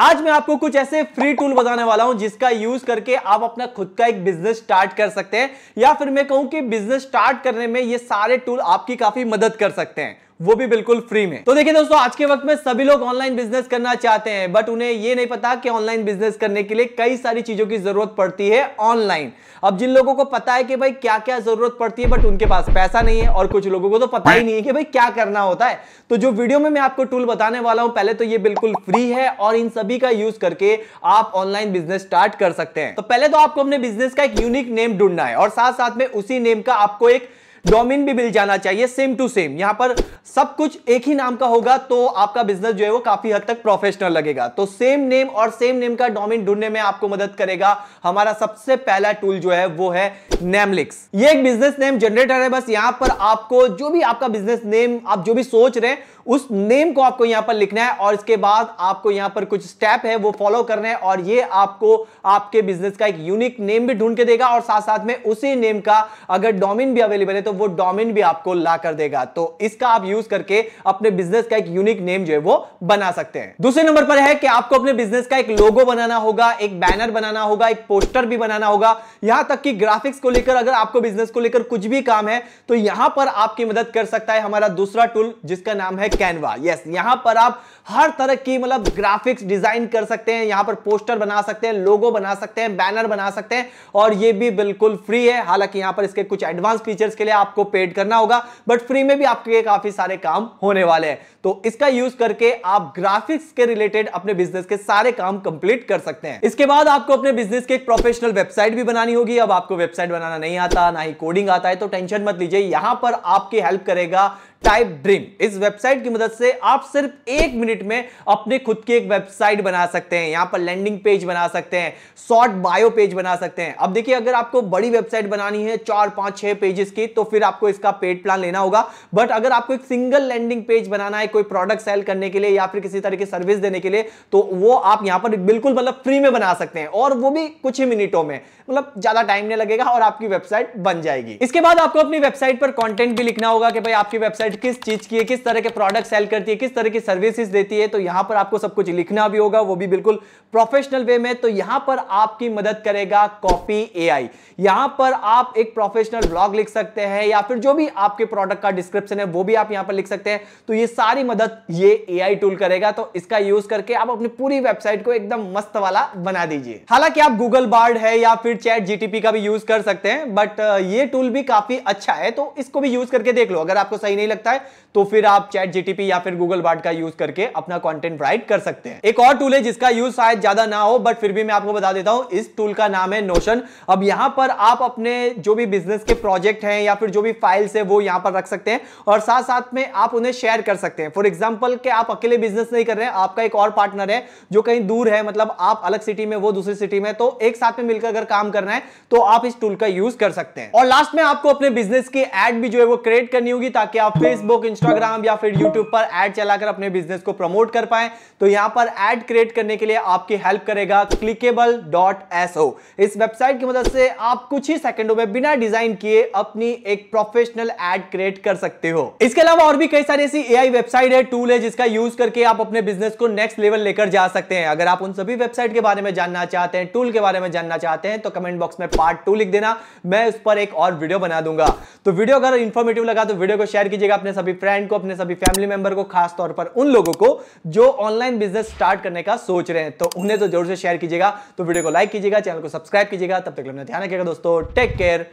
आज मैं आपको कुछ ऐसे फ्री टूल बताने वाला हूं जिसका यूज करके आप अपना खुद का एक बिजनेस स्टार्ट कर सकते हैं या फिर मैं कहूं कि बिजनेस स्टार्ट करने में ये सारे टूल आपकी काफी मदद कर सकते हैं वो भी बिल्कुल फ्री में तो देखिए दोस्तों आज के वक्त में सभी लोग ऑनलाइन बिजनेस करना चाहते हैं बट उन्हें ये नहीं पता कि ऑनलाइन बिजनेस करने के लिए कई सारी चीजों की जरूरत पड़ती है ऑनलाइन अब जिन लोगों को पता है कि भाई क्या क्या जरूरत पड़ती है बट उनके पास पैसा नहीं है और कुछ लोगों को तो पता ही नहीं है कि भाई क्या करना होता है तो जो वीडियो में मैं आपको टूल बताने वाला हूं पहले तो ये बिल्कुल फ्री है और इन सभी का यूज करके आप ऑनलाइन बिजनेस स्टार्ट कर सकते हैं तो पहले तो आपको अपने बिजनेस का एक यूनिक नेम ढूंढना है और साथ साथ में उसी नेम का आपको एक डोमिन भी मिल जाना चाहिए सेम टू सेम यहां पर सब कुछ एक ही नाम का होगा तो आपका बिजनेस जो है वो काफी हद तक प्रोफेशनल लगेगा तो सेम नेम और सेम नेम का डोमिन ढूंढने में आपको मदद करेगा हमारा सबसे पहला टूल जो है वो है नेमलिक्स ये एक बिजनेस नेम जनरेटर है बस यहां पर आपको जो भी आपका बिजनेस नेम आप जो भी सोच रहे हैं उस नेम को आपको यहां पर लिखना है और इसके बाद आपको यहां पर कुछ स्टेप है वो फॉलो करना है और ये आपको आपके बिजनेस का एक यूनिक नेम भी ढूंढ के देगा और साथ साथ में उसी नेम का अगर डोमिन भी अवेलेबल है तो वो डोमेन भी आपको ला कर देगा तो इसका आप यूज करके अपने बिजनेस का एक यूनिक नेम जो है वो बना सकते हैं दूसरे नंबर पर है कि आपको अपने बिजनेस का एक लोगो बनाना होगा एक बैनर बनाना होगा एक पोस्टर भी बनाना होगा यहां तक कि ग्राफिक्स को लेकर अगर आपको बिजनेस को लेकर कुछ भी काम है तो यहां पर आपकी मदद कर सकता है हमारा दूसरा टूल जिसका नाम है कैनवा यस यहां पर आप हर तरह की मतलब ग्राफिक्स डिजाइन कर सकते हैं यहां पर पोस्टर बना सकते हैं लोगो बना सकते हैं बैनर बना सकते हैं और ये भी बिल्कुल फ्री है हालांकि यहां पर इसके कुछ एडवांस फीचर्स के लिए आपको पेड करना होगा बट फ्री में भी आपके काफी सारे काम होने वाले हैं तो इसका यूज करके आप ग्राफिक्स के रिलेटेड अपने बिजनेस के सारे काम कंप्लीट कर सकते हैं इसके बाद आपको अपने बिजनेस की एक प्रोफेशनल वेबसाइट भी बनानी होगी अब आपको वेबसाइट बनाना नहीं आता ना ही कोडिंग आता है तो टेंशन मत लीजिए यहां पर आपकी हेल्प करेगा टाइप ड्रीम इस वेबसाइट की मदद से आप सिर्फ एक मिनट में अपने खुद की एक वेबसाइट बना सकते हैं यहां पर लैंडिंग पेज बना सकते हैं शॉर्ट बायो पेज बना सकते हैं अब देखिए अगर आपको बड़ी वेबसाइट बनानी है चार पांच छह पेजेस की तो फिर आपको इसका पेड प्लान लेना होगा बट अगर आपको एक सिंगल लैंडिंग पेज बनाना है कोई प्रोडक्ट सेल करने के लिए या फिर किसी तरह की सर्विस देने के लिए तो वो आप यहां पर बिल्कुल मतलब फ्री में बना सकते हैं और वो भी कुछ ही मिनटों में मतलब ज्यादा टाइम नहीं लगेगा और आपकी वेबसाइट बन जाएगी इसके बाद आपको अपनी वेबसाइट पर कॉन्टेंट भी लिखना होगा कि भाई आपकी वेबसाइट वेबसाइट किस चीज की है किस तरह के प्रोडक्ट सेल करती है किस तरह की सर्विसेज देती है तो यहां पर आपको सब कुछ लिखना भी होगा वो भी बिल्कुल प्रोफेशनल वे में तो यहां पर आपकी मदद करेगा कॉपी एआई यहां पर आप एक प्रोफेशनल ब्लॉग लिख सकते हैं या फिर जो भी आपके प्रोडक्ट का डिस्क्रिप्शन है वो भी आप यहां पर लिख सकते हैं तो ये सारी मदद ये एआई टूल करेगा तो इसका यूज करके आप अपनी पूरी वेबसाइट को एकदम मस्त वाला बना दीजिए हालांकि आप गूगल बार्ड है या फिर चैट जीटीपी का भी यूज कर सकते हैं बट ये टूल भी काफी अच्छा है तो इसको भी यूज करके देख लो अगर आपको सही नहीं लगता है तो फिर आप चैट जीटीपी या फिर गूगल बार्ड का यूज करके अपना कंटेंट राइट कर सकते हैं एक और टूल है जिसका यूज शायद ज्यादा ना हो बट फिर भी मैं आपको बता देता हूं इस टूल का नाम है नोशन अब यहां पर आप अपने जो भी बिजनेस के प्रोजेक्ट हैं या फिर जो भी फाइल्स है वो यहां पर रख सकते हैं और साथ साथ में आप उन्हें शेयर कर सकते हैं फॉर एग्जाम्पल के आप अकेले बिजनेस नहीं कर रहे हैं आपका एक और पार्टनर है जो कहीं दूर है मतलब आप अलग सिटी में वो दूसरी सिटी में तो एक साथ में मिलकर अगर काम करना है तो आप इस टूल का यूज कर सकते हैं और लास्ट में आपको अपने बिजनेस की एड भी जो है वो क्रिएट करनी होगी ताकि आप फेसबुक इंस्टाग्राम या फिर यूट्यूब पर एड चलाकर अपने बिजनेस को प्रमोट कर पाए तो यहाँ पर एड क्रिएट करने के लिए आपकी हेल्प करेगा क्लिकेबल डॉट इस वेबसाइट की मदद से आप कुछ ही सेकंडों में बिना डिजाइन किए अपनी एक प्रोफेशनल एड क्रिएट कर सकते हो इसके अलावा और भी कई सारी ऐसी एआई वेबसाइट है टूल है जिसका यूज करके आप अपने बिजनेस को नेक्स्ट लेवल लेकर जा सकते हैं अगर आप उन सभी वेबसाइट के बारे में जानना चाहते हैं टूल के बारे में जानना चाहते हैं तो कमेंट बॉक्स में पार्ट टू लिख देना मैं उस पर एक और वीडियो बना दूंगा तो वीडियो अगर इन्फॉर्मेटिव लगा तो वीडियो को शेयर कीजिएगा कीजिएगा अपने सभी फ्रेंड को अपने सभी फैमिली मेंबर को खास तौर पर उन लोगों को जो ऑनलाइन बिजनेस स्टार्ट करने का सोच रहे हैं तो उन्हें तो जरूर से शेयर कीजिएगा तो वीडियो को लाइक कीजिएगा चैनल को सब्सक्राइब कीजिएगा तब तक ध्यान रखिएगा दोस्तों टेक केयर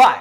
बाय